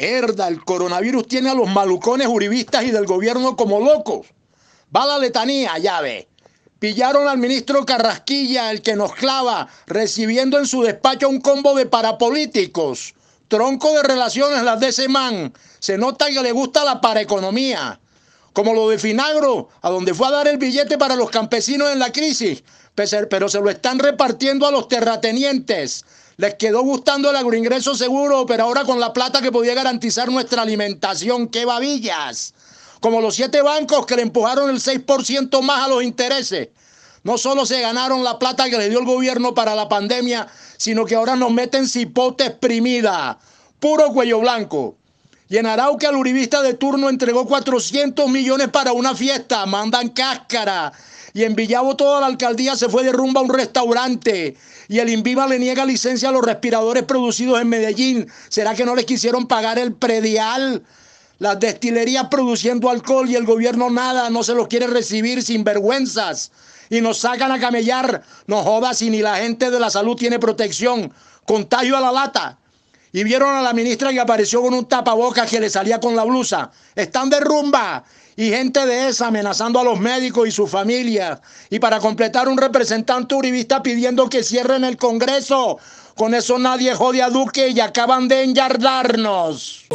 Herda, el coronavirus tiene a los malucones uribistas y del gobierno como locos. Va la letanía, llave. Pillaron al ministro Carrasquilla, el que nos clava, recibiendo en su despacho un combo de parapolíticos. Tronco de relaciones las de ese man. Se nota que le gusta la paraeconomía. Como lo de Finagro, a donde fue a dar el billete para los campesinos en la crisis. Pero se lo están repartiendo a los terratenientes les quedó gustando el agroingreso seguro, pero ahora con la plata que podía garantizar nuestra alimentación, qué babillas. Como los siete bancos que le empujaron el 6% más a los intereses. No solo se ganaron la plata que le dio el gobierno para la pandemia, sino que ahora nos meten cipote exprimida. Puro cuello blanco. Y en Arauca el uribista de turno entregó 400 millones para una fiesta. Mandan cáscara. Y en Villavo toda la alcaldía se fue de rumba a un restaurante. Y el INVIVA le niega licencia a los respiradores producidos en Medellín. ¿Será que no les quisieron pagar el predial? Las destilerías produciendo alcohol y el gobierno nada, no se los quiere recibir sin vergüenzas. Y nos sacan a camellar. No jodas si ni la gente de la salud tiene protección. tallo a la lata y vieron a la ministra que apareció con un tapabocas que le salía con la blusa. Están de rumba y gente de esa amenazando a los médicos y su familia Y para completar un representante uribista pidiendo que cierren el Congreso. Con eso nadie jode a Duque y acaban de enyardarnos.